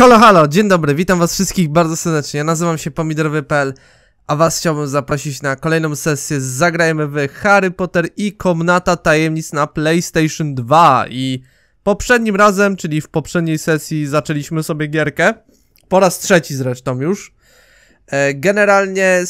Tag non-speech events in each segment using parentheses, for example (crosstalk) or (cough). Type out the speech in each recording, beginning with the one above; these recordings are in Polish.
Halo, halo, dzień dobry, witam was wszystkich bardzo serdecznie, ja nazywam się pomidorowy.pl A was chciałbym zaprosić na kolejną sesję Zagrajmy w Harry Potter i Komnata Tajemnic na PlayStation 2 I poprzednim razem, czyli w poprzedniej sesji zaczęliśmy sobie gierkę Po raz trzeci zresztą już e, Generalnie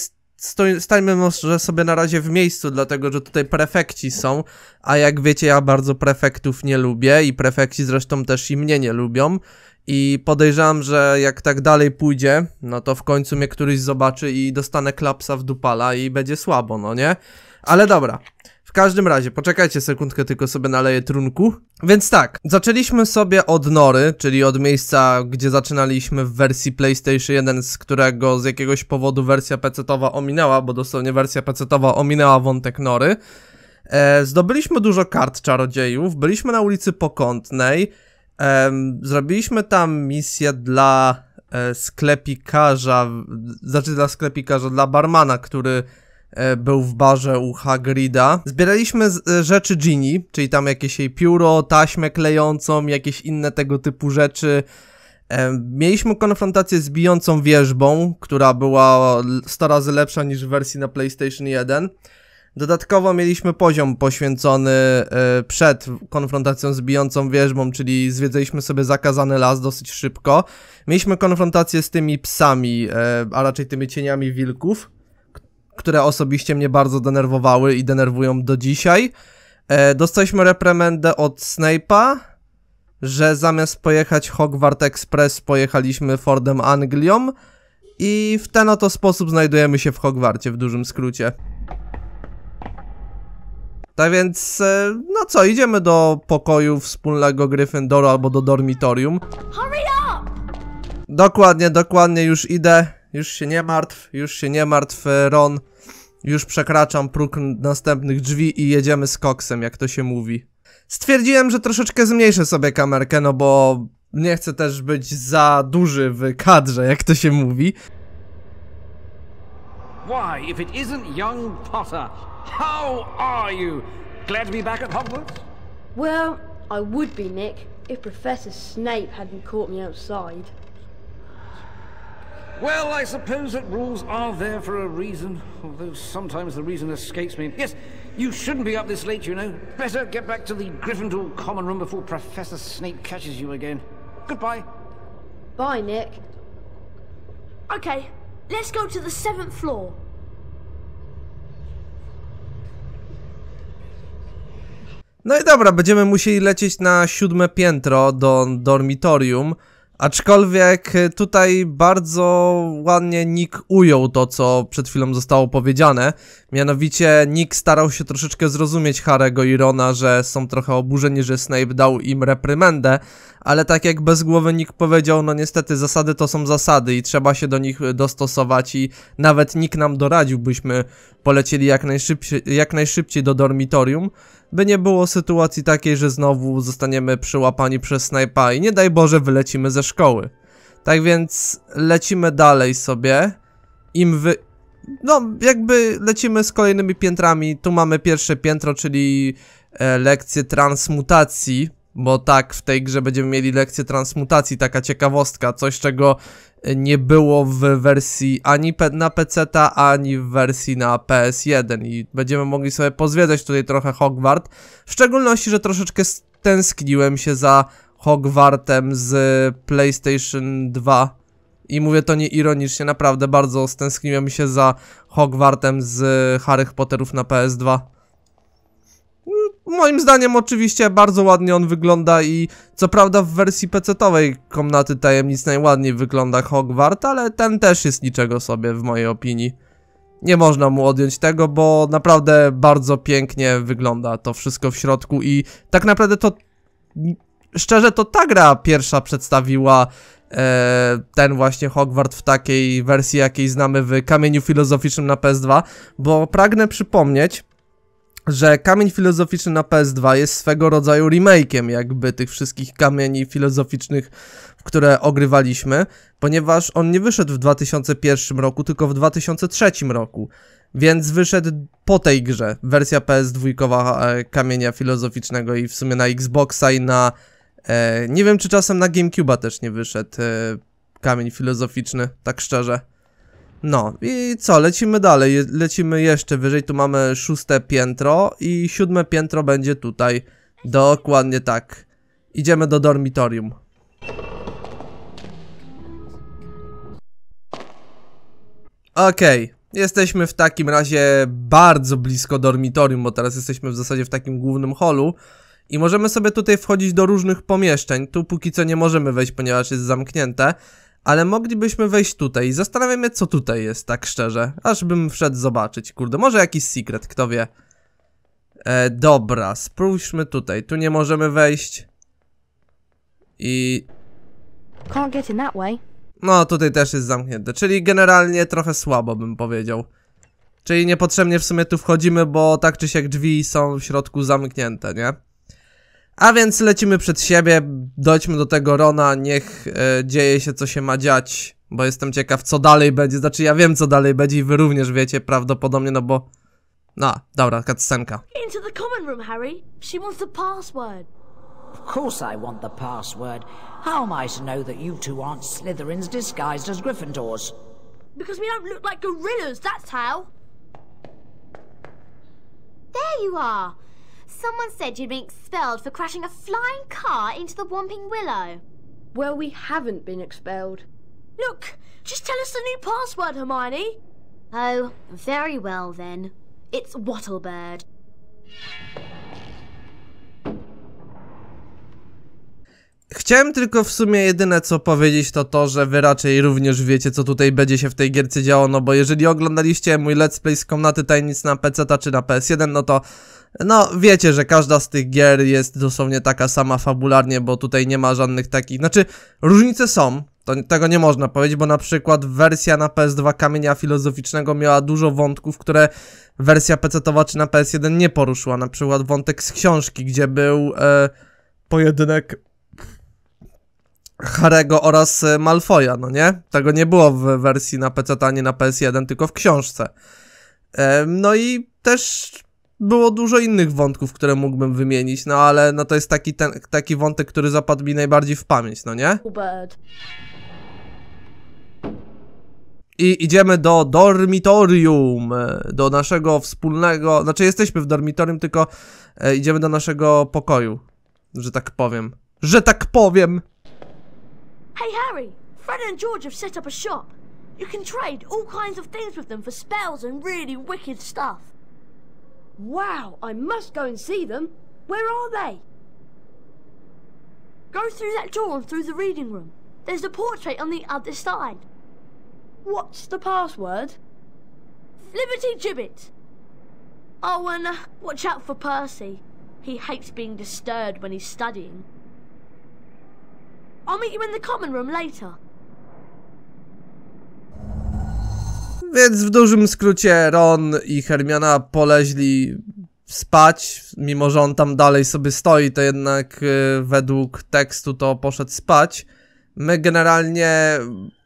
stańmy może sobie na razie w miejscu, dlatego że tutaj prefekci są, a jak wiecie ja bardzo prefektów nie lubię i prefekci zresztą też i mnie nie lubią, i podejrzewam, że jak tak dalej pójdzie, no to w końcu mnie któryś zobaczy i dostanę klapsa w dupala i będzie słabo, no nie? Ale dobra. W każdym razie, poczekajcie sekundkę, tylko sobie naleję trunku. Więc tak, zaczęliśmy sobie od nory, czyli od miejsca, gdzie zaczynaliśmy w wersji PlayStation 1, z którego z jakiegoś powodu wersja PC-towa ominęła, bo dosłownie wersja PC-towa ominęła wątek nory. E, zdobyliśmy dużo kart czarodziejów, byliśmy na ulicy Pokątnej, Zrobiliśmy tam misję dla e, sklepikarza, znaczy dla sklepikarza, dla barmana, który e, był w barze u Hagrida. Zbieraliśmy e, rzeczy Genie, czyli tam jakieś jej pióro, taśmę klejącą, jakieś inne tego typu rzeczy. Mieliśmy konfrontację z bijącą wierzbą, która była 100 razy lepsza niż w wersji na PlayStation 1. Dodatkowo mieliśmy poziom poświęcony e, przed konfrontacją z bijącą wierzbą, czyli zwiedzaliśmy sobie zakazany las dosyć szybko. Mieliśmy konfrontację z tymi psami, e, a raczej tymi cieniami wilków, które osobiście mnie bardzo denerwowały i denerwują do dzisiaj. E, dostaliśmy reprymendę od Snape'a, że zamiast pojechać Hogwart Express, pojechaliśmy Fordem Anglią. I w ten oto sposób znajdujemy się w Hogwarcie w dużym skrócie. Tak więc, e, no co, idziemy do pokoju wspólnego Gryffindoru albo do dormitorium. Dokładnie, dokładnie, już idę. Już się nie martw, już się nie martw, e, Ron. Już przekraczam próg następnych drzwi i jedziemy z koksem, jak to się mówi. Stwierdziłem, że troszeczkę zmniejszę sobie kamerkę, no bo nie chcę też być za duży w kadrze, jak to się mówi. Why, if it isn't young Potter How are you? Glad to be back at Hogwarts? Well, I would be, Nick, if Professor Snape hadn't caught me outside. Well, I suppose that rules are there for a reason, although sometimes the reason escapes me. Yes, you shouldn't be up this late, you know. Better get back to the Gryffindor common room before Professor Snape catches you again. Goodbye. Bye, Nick. Okay, let's go to the seventh floor. No i dobra, będziemy musieli lecieć na siódme piętro do dormitorium. Aczkolwiek tutaj bardzo ładnie Nick ujął to, co przed chwilą zostało powiedziane. Mianowicie Nick starał się troszeczkę zrozumieć Harego i Rona, że są trochę oburzeni, że Snape dał im reprymendę, ale tak jak bezgłowy Nick powiedział, no niestety zasady to są zasady i trzeba się do nich dostosować i nawet Nick nam doradził, byśmy polecieli jak jak najszybciej do dormitorium by nie było sytuacji takiej, że znowu zostaniemy przyłapani przez snajpa i nie daj Boże wylecimy ze szkoły. Tak więc lecimy dalej sobie, im wy... No, jakby lecimy z kolejnymi piętrami, tu mamy pierwsze piętro, czyli e, lekcję transmutacji, bo tak, w tej grze będziemy mieli lekcję transmutacji, taka ciekawostka, coś czego e, nie było w wersji ani na PC, ani w wersji na PS1 i będziemy mogli sobie pozwiedzać tutaj trochę Hogwart, w szczególności, że troszeczkę stęskniłem się za Hogwartem z PlayStation 2 i mówię to nie ironicznie, naprawdę bardzo stęskniłem się za Hogwartem z Harry Potterów na PS2. Moim zdaniem oczywiście bardzo ładnie on wygląda i co prawda w wersji PC-towej komnaty tajemnic najładniej wygląda Hogwart, ale ten też jest niczego sobie w mojej opinii. Nie można mu odjąć tego, bo naprawdę bardzo pięknie wygląda to wszystko w środku i tak naprawdę to... Szczerze to ta gra pierwsza przedstawiła e, ten właśnie Hogwart w takiej wersji, jakiej znamy w Kamieniu Filozoficznym na PS2, bo pragnę przypomnieć, że kamień filozoficzny na PS2 jest swego rodzaju remake'iem jakby tych wszystkich kamieni filozoficznych, w które ogrywaliśmy, ponieważ on nie wyszedł w 2001 roku, tylko w 2003 roku. Więc wyszedł po tej grze wersja PS2 e, kamienia filozoficznego i w sumie na Xboxa i na e, nie wiem, czy czasem na Gamecube też nie wyszedł e, kamień filozoficzny, tak szczerze. No i co, lecimy dalej, lecimy jeszcze wyżej, tu mamy szóste piętro i siódme piętro będzie tutaj, dokładnie tak. Idziemy do dormitorium. Okej, okay. jesteśmy w takim razie bardzo blisko dormitorium, bo teraz jesteśmy w zasadzie w takim głównym holu. I możemy sobie tutaj wchodzić do różnych pomieszczeń. Tu póki co nie możemy wejść, ponieważ jest zamknięte ale moglibyśmy wejść tutaj. Zastanawiam się, co tutaj jest, tak szczerze. Aż bym wszedł zobaczyć, kurde. Może jakiś secret, kto wie. E, dobra, spróbujmy tutaj. Tu nie możemy wejść. I... Can't get in that way. No, tutaj też jest zamknięte, czyli generalnie trochę słabo bym powiedział. Czyli niepotrzebnie w sumie tu wchodzimy, bo tak czy siak drzwi są w środku zamknięte, nie? A więc lecimy przed siebie, dojdźmy do tego Rona, niech e, dzieje się co się ma dziać, bo jestem ciekaw co dalej będzie, znaczy ja wiem co dalej będzie i wy również wiecie prawdopodobnie, no bo... No, dobra, cutscenka. Into the common room, Harry. She wants the password. Of course I want the password. How am I to know that you two aren't Slytherins disguised as Gryffindors? Because we don't look like gorillas, that's how. There you are. Someone said you'd been expelled for crashing a flying car into the Whomping Willow. Well, we haven't been expelled. Look, just tell us the new password, Hermione. Oh, very well then. It's Wattlebird. Chciałem tylko w sumie jedyne co powiedzieć to to, że wy raczej również wiecie co tutaj będzie się w tej gierce działo, no bo jeżeli oglądaliście mój let's play z komnaty tajemnic na PC czy na PS1, no to no wiecie, że każda z tych gier jest dosłownie taka sama fabularnie, bo tutaj nie ma żadnych takich, znaczy różnice są, to, tego nie można powiedzieć, bo na przykład wersja na PS2 Kamienia Filozoficznego miała dużo wątków, które wersja PC-towa czy na PS1 nie poruszyła, na przykład wątek z książki, gdzie był e, pojedynek Harego oraz e, Malfoya, no nie? Tego nie było w wersji na PC, a nie na PS1, tylko w książce. No i też było dużo innych wątków, które mógłbym wymienić, no ale no to jest taki, ten, taki wątek, który zapadł mi najbardziej w pamięć, no nie? I idziemy do dormitorium, e, do naszego wspólnego, znaczy jesteśmy w dormitorium, tylko e, idziemy do naszego pokoju, że tak powiem. Że tak powiem! Hey, Harry, Fred and George have set up a shop. You can trade all kinds of things with them for spells and really wicked stuff. Wow, I must go and see them. Where are they? Go through that door and through the reading room. There's a portrait on the other side. What's the password? Liberty Gibbet. Oh, and uh, watch out for Percy. He hates being disturbed when he's studying. I'll meet you in the common room later. Więc w dużym skrócie Ron i Hermiona poleźli spać, mimo że on tam dalej sobie stoi, to jednak y, według tekstu to poszedł spać. My generalnie,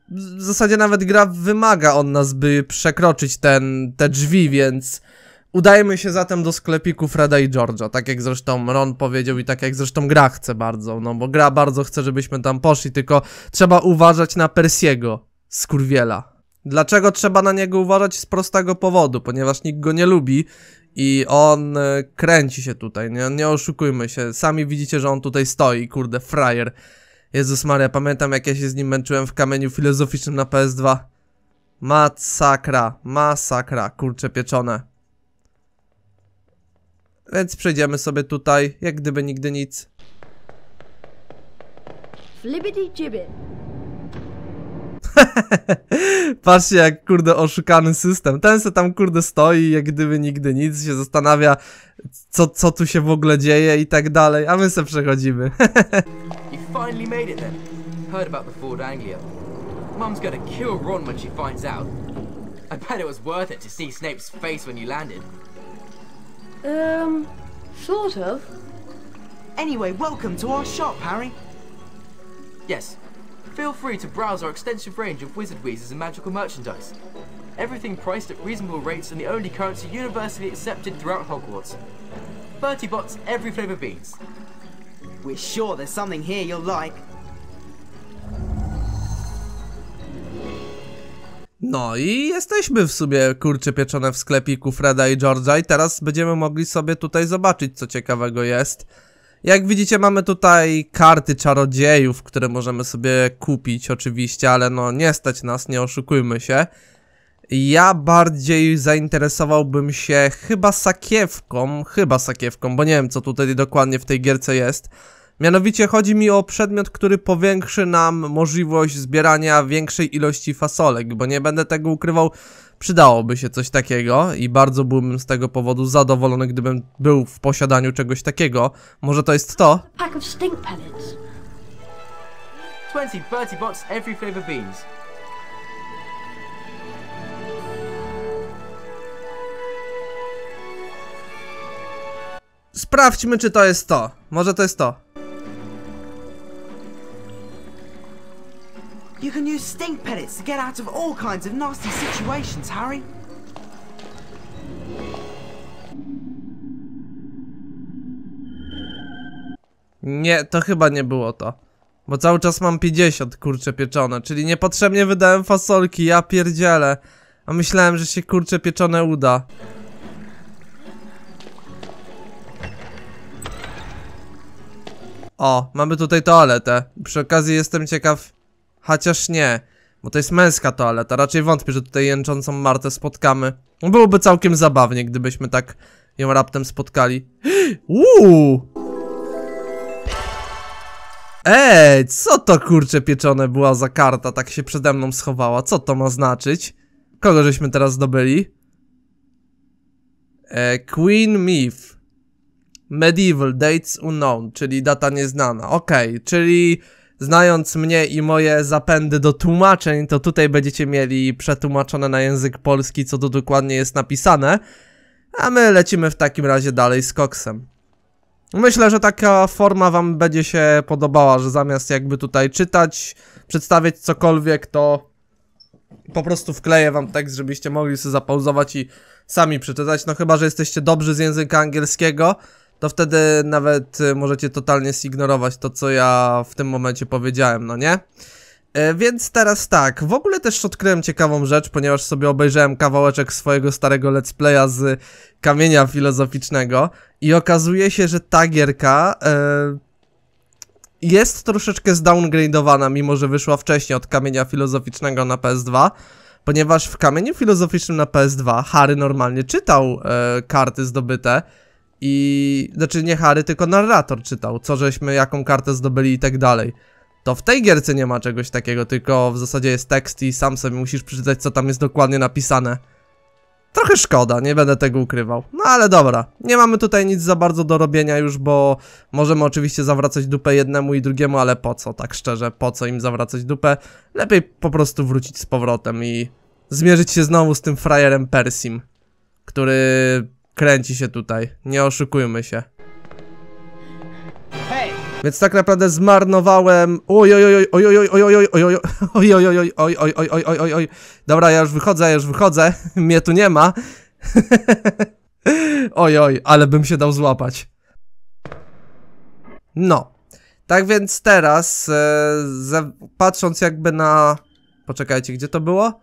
w zasadzie nawet gra wymaga od nas, by przekroczyć ten, te drzwi, więc Udajemy się zatem do sklepiku Freda i Georgia, tak jak zresztą Ron powiedział i tak jak zresztą gra chce bardzo, no bo gra bardzo chce, żebyśmy tam poszli, tylko trzeba uważać na Persiego, skurwiela. Dlaczego trzeba na niego uważać? Z prostego powodu, ponieważ nikt go nie lubi i on e, kręci się tutaj, nie, nie oszukujmy się, sami widzicie, że on tutaj stoi, kurde, frajer. Jezus Maria, pamiętam jak ja się z nim męczyłem w kamieniu filozoficznym na PS2. Masakra, masakra, kurcze pieczone. Więc przejdziemy sobie tutaj, jak gdyby nigdy nic. Flibbity (laughs) Patrzcie jak kurde oszukany system. Ten se tam kurde stoi, jak gdyby nigdy nic, się zastanawia co, co tu się w ogóle dzieje i tak dalej, a my se przechodzimy. (laughs) you gonna kill Ron when she finds out. I bet it was worth it to see Snape's face when you landed. Um, sort of. Anyway, welcome to our shop, Harry. Yes. Feel free to browse our extensive range of wizard wheezes and magical merchandise. Everything priced at reasonable rates and the only currency universally accepted throughout Hogwarts. 30 bots every flavour beans. We're sure there's something here you'll like. No i jesteśmy w sumie kurcze pieczone w sklepiku Freda i George'a i teraz będziemy mogli sobie tutaj zobaczyć co ciekawego jest. Jak widzicie mamy tutaj karty czarodziejów, które możemy sobie kupić oczywiście, ale no nie stać nas, nie oszukujmy się. Ja bardziej zainteresowałbym się chyba sakiewką, chyba sakiewką, bo nie wiem co tutaj dokładnie w tej gierce jest. Mianowicie chodzi mi o przedmiot, który powiększy nam możliwość zbierania większej ilości fasolek, bo nie będę tego ukrywał, przydałoby się coś takiego i bardzo byłbym z tego powodu zadowolony, gdybym był w posiadaniu czegoś takiego. Może to jest to? Sprawdźmy, czy to jest to. Może to jest to. stink pellets to get out of all kinds of nasty situations, Harry. Nie, to chyba nie było to. Bo cały czas mam 50 kurcze pieczone, czyli niepotrzebnie wydałem fasolki, ja pierdzielę. A myślałem, że się kurcze pieczone uda. O, mamy tutaj toaletę. Przy okazji jestem ciekaw... Chociaż nie. Bo to jest męska toaleta, raczej wątpię, że tutaj jęczącą Martę spotkamy. No byłoby całkiem zabawnie, gdybyśmy tak ją raptem spotkali. (gasps) Uuu! Ej, co to kurcze pieczone była za karta, tak się przede mną schowała, co to ma znaczyć? Kogo żeśmy teraz zdobyli? E, Queen Myth Medieval Dates Unknown, czyli data nieznana, okej, okay, czyli Znając mnie i moje zapędy do tłumaczeń, to tutaj będziecie mieli przetłumaczone na język polski, co tu dokładnie jest napisane. A my lecimy w takim razie dalej z koksem. Myślę, że taka forma wam będzie się podobała, że zamiast jakby tutaj czytać, przedstawiać cokolwiek, to po prostu wkleję wam tekst, żebyście mogli sobie zapauzować i sami przeczytać. No chyba, że jesteście dobrzy z języka angielskiego, to wtedy nawet y, możecie totalnie zignorować to, co ja w tym momencie powiedziałem, no nie? E, więc teraz tak, w ogóle też odkryłem ciekawą rzecz, ponieważ sobie obejrzałem kawałeczek swojego starego let's playa z kamienia filozoficznego i okazuje się, że ta gierka e, jest troszeczkę zdowngradowana, mimo że wyszła wcześniej od kamienia filozoficznego na PS2, ponieważ w kamieniu filozoficznym na PS2 Harry normalnie czytał e, karty zdobyte, i znaczy nie Harry, tylko narrator czytał, co żeśmy, jaką kartę zdobyli i tak dalej. To w tej gierce nie ma czegoś takiego, tylko w zasadzie jest tekst i sam sobie musisz przeczytać, co tam jest dokładnie napisane. Trochę szkoda, nie będę tego ukrywał. No ale dobra, nie mamy tutaj nic za bardzo do robienia już, bo możemy oczywiście zawracać dupę jednemu i drugiemu, ale po co, tak szczerze, po co im zawracać dupę? Lepiej po prostu wrócić z powrotem i zmierzyć się znowu z tym frajerem Persim, który kręci się tutaj. Nie oszukujmy się. Więc tak naprawdę zmarnowałem. Oj oj oj oj oj oj oj oj oj oj oj oj oj oj oj oj oj oj Dobra, ja już wychodzę, ja już wychodzę. Mnie tu nie ma. Oj oj, ale bym się dał złapać. No. Tak więc teraz patrząc jakby na Poczekajcie, gdzie to było?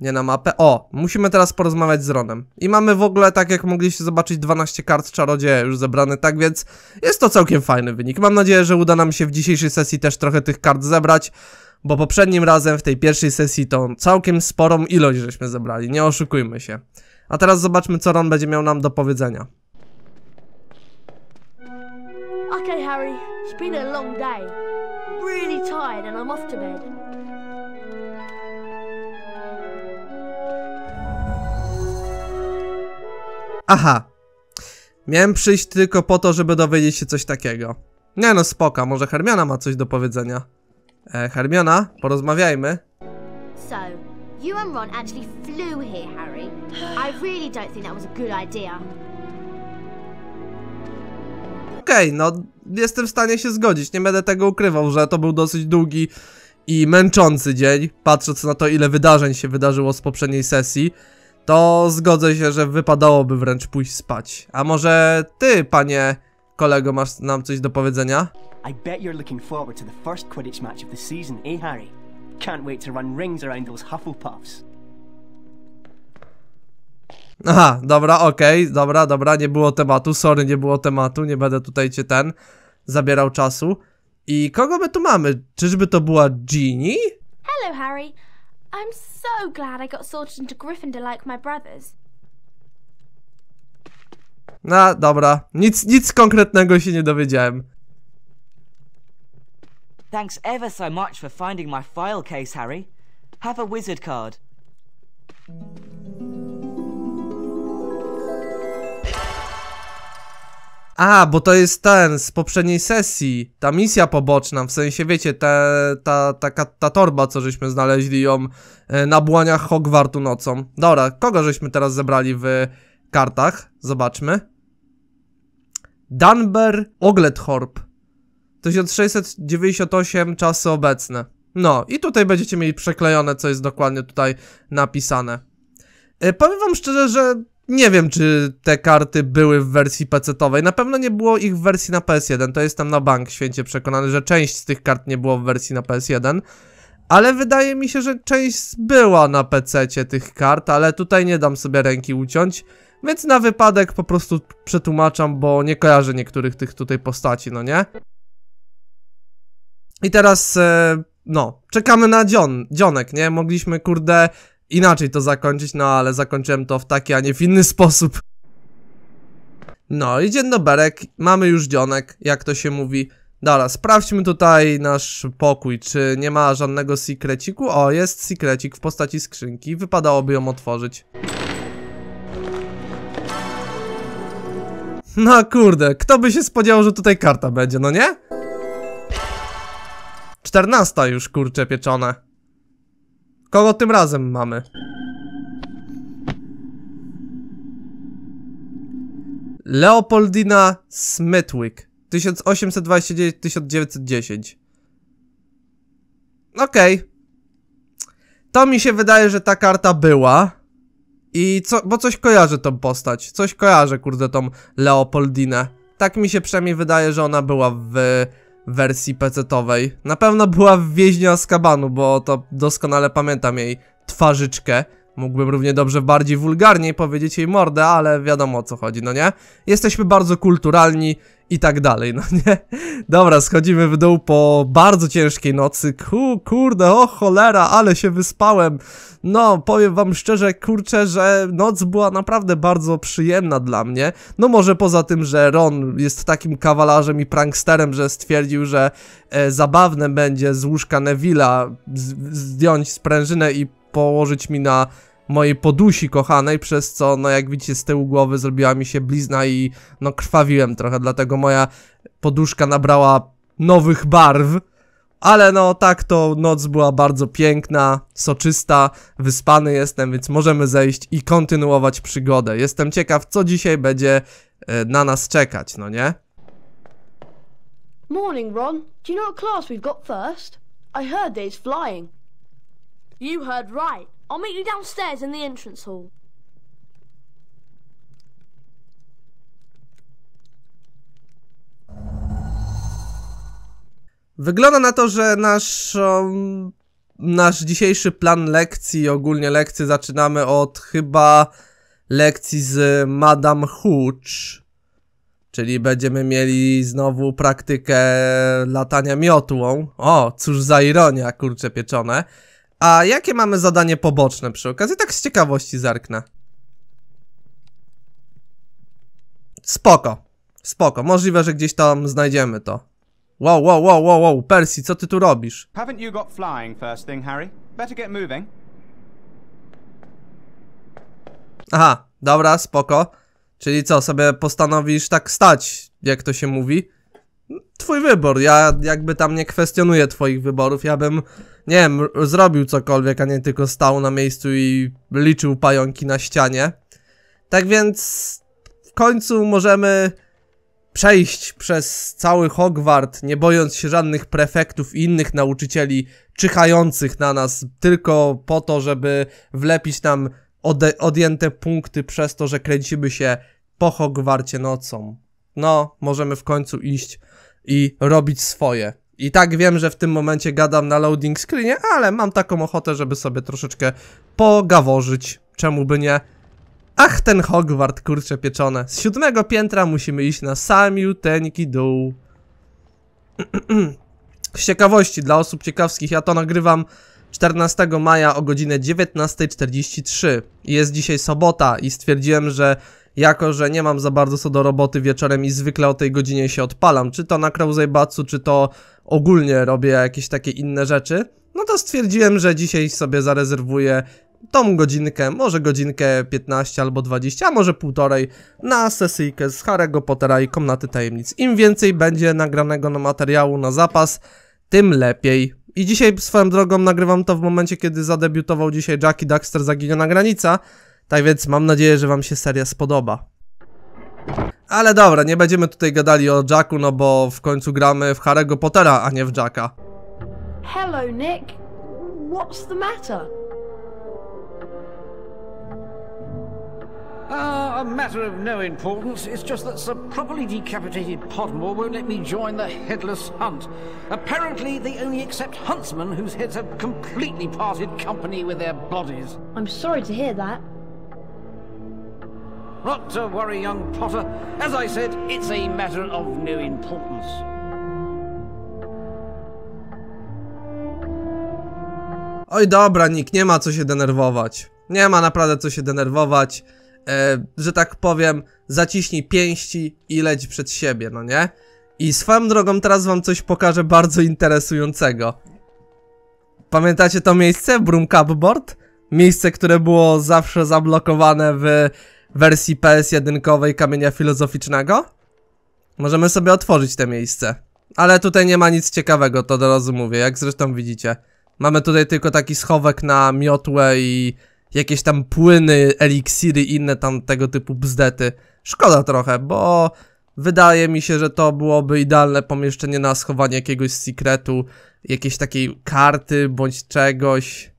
nie na mapę. O, musimy teraz porozmawiać z Ronem. I mamy w ogóle, tak jak mogliście zobaczyć, 12 kart czarodzieja już zebrane, tak więc jest to całkiem fajny wynik. Mam nadzieję, że uda nam się w dzisiejszej sesji też trochę tych kart zebrać, bo poprzednim razem w tej pierwszej sesji tą całkiem sporą ilość żeśmy zebrali, nie oszukujmy się. A teraz zobaczmy, co Ron będzie miał nam do powiedzenia. Okay, Harry, it's been a long day. I'm really tired and I'm off to bed. Aha. Miałem przyjść tylko po to, żeby dowiedzieć się coś takiego. Nie no, spoka, może Hermiona ma coś do powiedzenia. E, Hermiona, porozmawiajmy. So, you and Ron actually flew here, Harry. I really don't think that was a good idea. Okej, okay, no jestem w stanie się zgodzić. Nie będę tego ukrywał, że to był dosyć długi i męczący dzień, patrząc na to, ile wydarzeń się wydarzyło z poprzedniej sesji to zgodzę się, że wypadałoby wręcz pójść spać. A może ty, panie kolego, masz nam coś do powiedzenia? I bet you're looking forward to the first Quidditch match of the season, eh, Harry? Can't wait to run rings around those Hufflepuffs. Aha, dobra, okej, okay, dobra, dobra, nie było tematu, sorry, nie było tematu, nie będę tutaj cię ten zabierał czasu. I kogo my tu mamy? Czyżby to była Ginny? Hello, Harry. I'm so glad I got sorted into Gryffindor like my brothers. No, dobra. Nic, nic konkretnego się nie dowiedziałem. Thanks ever so much for finding my file case, Harry. Have a wizard card. A, bo to jest ten z poprzedniej sesji, ta misja poboczna, w sensie wiecie, te, ta, taka, ta torba, co żeśmy znaleźli ją e, na błaniach Hogwartu nocą. Dobra, kogo żeśmy teraz zebrali w kartach? Zobaczmy. Dunbar Oglethorpe. 1698 czasy obecne. No, i tutaj będziecie mieli przeklejone, co jest dokładnie tutaj napisane. E, powiem wam szczerze, że nie wiem, czy te karty były w wersji PC-owej. Na pewno nie było ich w wersji na PS1. To jestem na bank święcie przekonany, że część z tych kart nie było w wersji na PS1. Ale wydaje mi się, że część była na pc tych kart, ale tutaj nie dam sobie ręki uciąć. Więc na wypadek po prostu przetłumaczam, bo nie kojarzę niektórych tych tutaj postaci, no nie? I teraz, e, no, czekamy na dzion, dzionek, nie? Mogliśmy, kurde, inaczej to zakończyć, no ale zakończyłem to w taki, a nie w inny (laughs) sposób. No i dzień doberek, mamy już dzionek, jak to się mówi. Dobra, sprawdźmy tutaj nasz pokój, czy nie ma żadnego sekreciku. O, jest sekrecik w postaci skrzynki, wypadałoby ją otworzyć. No kurde, kto by się spodziewał, że tutaj karta będzie, no nie? 14 już, kurcze pieczone. Kogo tym razem mamy? Leopoldina Smithwick 1829-1910 Okej okay. To mi się wydaje, że ta karta była I co, bo coś kojarzę tą postać Coś kojarzę kurde tą Leopoldinę Tak mi się przynajmniej wydaje, że ona była w wersji PC-owej. Na pewno była w z kabanu, bo to doskonale pamiętam jej twarzyczkę. Mógłbym równie dobrze bardziej wulgarniej powiedzieć jej mordę, ale wiadomo o co chodzi, no nie? Jesteśmy bardzo kulturalni i tak dalej, no nie? Dobra, schodzimy w dół po bardzo ciężkiej nocy. Ku, kurde, o cholera, ale się wyspałem. No, powiem wam szczerze, kurczę, że noc była naprawdę bardzo przyjemna dla mnie. No może poza tym, że Ron jest takim kawalarzem i pranksterem, że stwierdził, że e, zabawne będzie z łóżka Neville'a zdjąć sprężynę i położyć mi na mojej podusi kochanej, przez co, no jak widzicie, z tyłu głowy zrobiła mi się blizna i no krwawiłem trochę, dlatego moja poduszka nabrała nowych barw. Ale no tak to noc była bardzo piękna, soczysta, wyspany jestem, więc możemy zejść i kontynuować przygodę. Jestem ciekaw, co dzisiaj będzie e, na nas czekać, no nie? Morning, Ron. Do you know what class we've got first? I heard there's flying. You heard right. I'll meet you downstairs in the entrance hall. Wygląda na to, że nasz, um, nasz dzisiejszy plan lekcji, ogólnie lekcji, zaczynamy od chyba lekcji z Madame Hooch. Czyli będziemy mieli znowu praktykę latania miotłą. O, cóż za ironia, kurcze pieczone. A jakie mamy zadanie poboczne przy okazji? Tak z ciekawości zerknę. Spoko. Spoko. Możliwe, że gdzieś tam znajdziemy to. Wow, wow, wow, wow, wow. Percy, co ty tu robisz? Haven't you got flying first thing, Harry? Better get moving. Aha, dobra, spoko. Czyli co, sobie postanowisz tak stać, jak to się mówi? twój wybór. Ja jakby tam nie kwestionuję twoich wyborów. Ja bym, nie wiem, zrobił cokolwiek, a nie tylko stał na miejscu i liczył pająki na ścianie. Tak więc w końcu możemy przejść przez cały Hogwart, nie bojąc się żadnych prefektów i innych nauczycieli czyhających na nas tylko po to, żeby wlepić nam odjęte punkty przez to, że kręcimy się po Hogwarcie nocą. No, możemy w końcu iść i robić swoje. I tak wiem, że w tym momencie gadam na loading screenie, ale mam taką ochotę, żeby sobie troszeczkę pogaworzyć. Czemu by nie? Ach, ten Hogwart, kurcze pieczone. Z siódmego piętra musimy iść na samiuteńki dół. (clears throat) Z ciekawości, dla osób ciekawskich, ja to nagrywam 14 maja o godzinę 19.43. Jest dzisiaj sobota i stwierdziłem, że jako, że nie mam za bardzo co do roboty wieczorem i zwykle o tej godzinie się odpalam, czy to na Krauzeibatsu, czy to ogólnie robię jakieś takie inne rzeczy, no to stwierdziłem, że dzisiaj sobie zarezerwuję tą godzinkę, może godzinkę 15 albo 20, a może półtorej na sesyjkę z Harry'ego Pottera i Komnaty Tajemnic. Im więcej będzie nagranego na materiału na zapas, tym lepiej. I dzisiaj swoją drogą nagrywam to w momencie, kiedy zadebiutował dzisiaj Jackie Daxter Zaginiona Granica, Tak więc mam nadzieję, że wam się seria spodoba. Ale dobra, nie będziemy tutaj gadali o Jacku, no bo w końcu gramy w Harry'ego Pottera, a nie w Jacka. Hello, Nick. What's the matter? Uh, a matter of no importance. It's just that Sir Properly Decapitated Podmore won't let me join the Headless Hunt. Apparently, they only accept huntsmen whose heads have completely parted company with their bodies. I'm sorry to hear that. Not to worry, young Potter. As I said, it's a matter of no importance. Oj dobra, Nick, nie ma co się denerwować. Nie ma naprawdę co się denerwować. E, że tak powiem, zaciśnij pięści i leć przed siebie, no nie? I swoją drogą teraz wam coś pokażę bardzo interesującego. Pamiętacie to miejsce? Broom Cupboard? Miejsce, które było zawsze zablokowane w wersji PS1 kamienia filozoficznego? Możemy sobie otworzyć te miejsce. Ale tutaj nie ma nic ciekawego, to do razu mówię, jak zresztą widzicie. Mamy tutaj tylko taki schowek na miotłę i jakieś tam płyny, eliksiry i inne tam tego typu bzdety. Szkoda trochę, bo wydaje mi się, że to byłoby idealne pomieszczenie na schowanie jakiegoś sekretu, jakiejś takiej karty bądź czegoś.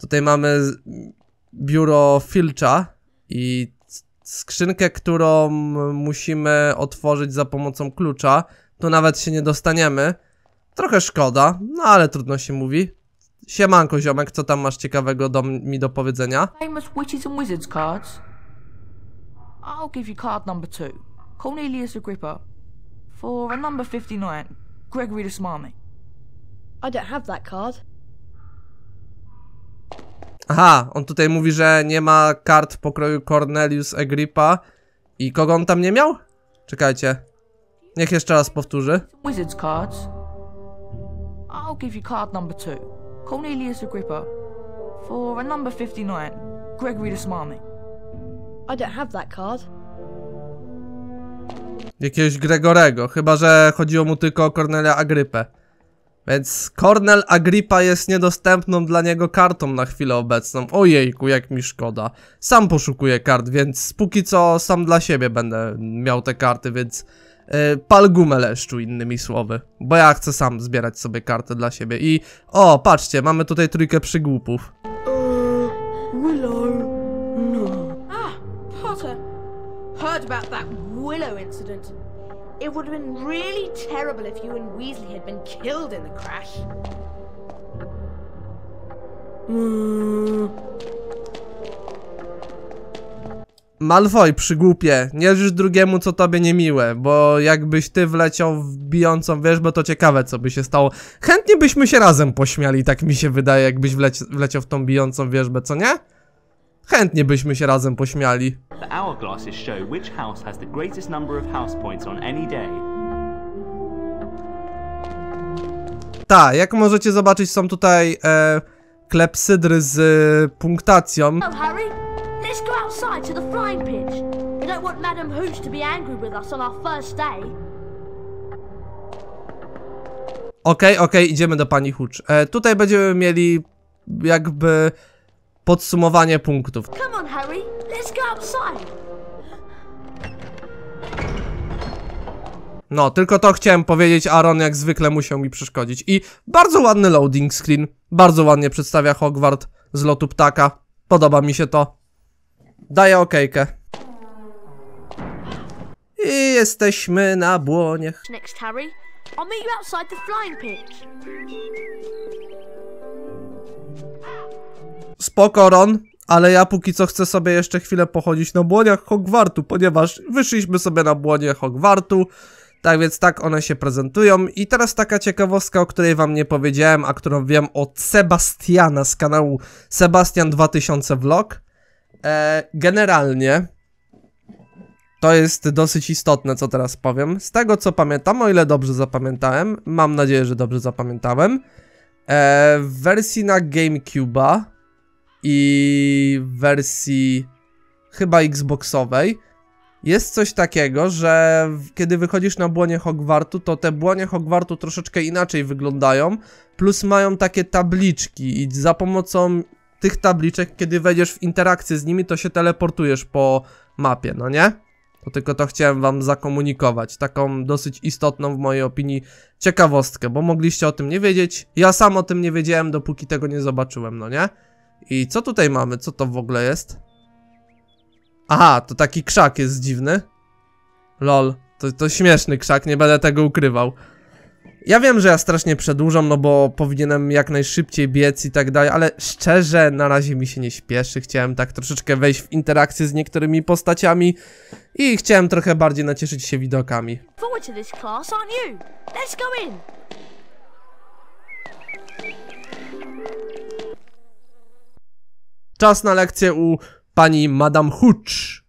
Tutaj mamy biuro Filcha, i skrzynkę, którą musimy otworzyć za pomocą klucza, tu nawet się nie dostaniemy. Trochę szkoda, no ale trudno się mówi. Siemanko ziomek, co tam masz ciekawego do, mi do powiedzenia? Famous Witches and Wizards cards. I'll give you card number two. Cornelius Agrippa. For a number 59, Gregory the Smarmy. I don't have that card. Aha, on tutaj mówi, że nie ma kart w pokroju Cornelius Agrippa. I kogo on tam nie miał? Czekajcie. Niech jeszcze raz powtórzy. Wizard's cards. I'll give you card number two. Cornelius Agrippa. For a number 59. Gregory the Smarmy. I don't have that card. Jakiegoś Gregorego, chyba że chodziło mu tylko o Cornelia Agrypę. Więc Cornel Agrippa jest niedostępną dla niego kartą na chwilę obecną. Ojejku, jak mi szkoda. Sam poszukuję kart, więc póki co sam dla siebie będę miał te karty, więc yy, e, pal gumę leszczu, innymi słowy. Bo ja chcę sam zbierać sobie karty dla siebie i... O, patrzcie, mamy tutaj trójkę przygłupów. Uh, Willow, no. Ah, Potter. Heard about that Willow incident. It would have been really terrible if you and Weasley had been killed in the crash. Malfoy, przygłupie, nie żysz drugiemu, co tobie niemiłe, bo jakbyś ty wleciał w bijącą wierzbę, to ciekawe, co by się stało. Chętnie byśmy się razem pośmiali, tak mi się wydaje, jakbyś wleci wleciał w tą bijącą wierzbę, co nie? Chętnie byśmy się razem pośmiali. The hourglasses show which house has the greatest number of house points on any day. Ta, jak możecie zobaczyć są tutaj e, klepsydry z e, punktacją. Oh, Harry, let's go outside to the flying pitch. don't want Madam Hooch to be angry with us on our first day. Okej, okay, okej, okay, idziemy do pani Hooch. E, tutaj będziemy mieli jakby podsumowanie punktów. Come on, Harry, let's go outside. No, tylko to chciałem powiedzieć, Aaron jak zwykle musiał mi przeszkodzić. I bardzo ładny loading screen, bardzo ładnie przedstawia Hogwart z lotu ptaka. Podoba mi się to. Daję okejkę. I jesteśmy na błonie. Next, Harry. I'll meet you outside the flying pitch. Pokoron, ale ja póki co chcę sobie jeszcze chwilę pochodzić na błoniach Hogwartu, ponieważ wyszliśmy sobie na błonie Hogwartu. Tak więc tak one się prezentują. I teraz taka ciekawostka, o której wam nie powiedziałem, a którą wiem od Sebastiana z kanału Sebastian 2000 Vlog. E, generalnie to jest dosyć istotne, co teraz powiem. Z tego co pamiętam, o ile dobrze zapamiętałem, mam nadzieję, że dobrze zapamiętałem. Eee, w wersji na GameCube'a i w wersji chyba Xboxowej jest coś takiego, że kiedy wychodzisz na błonie Hogwartu, to te błonie Hogwartu troszeczkę inaczej wyglądają, plus mają takie tabliczki i za pomocą tych tabliczek, kiedy wejdziesz w interakcję z nimi, to się teleportujesz po mapie, no nie? To tylko to chciałem wam zakomunikować, taką dosyć istotną w mojej opinii ciekawostkę, bo mogliście o tym nie wiedzieć, ja sam o tym nie wiedziałem, dopóki tego nie zobaczyłem, no nie? I co tutaj mamy? Co to w ogóle jest? Aha, to taki krzak jest dziwny. Lol, to, to śmieszny krzak, nie będę tego ukrywał. Ja wiem, że ja strasznie przedłużam, no bo powinienem jak najszybciej biec i tak dalej, ale szczerze na razie mi się nie śpieszy. Chciałem tak troszeczkę wejść w interakcję z niektórymi postaciami i chciałem trochę bardziej nacieszyć się widokami. Forward to this class, aren't you? Let's go in! Czas na lekcję u pani Madame Hooch.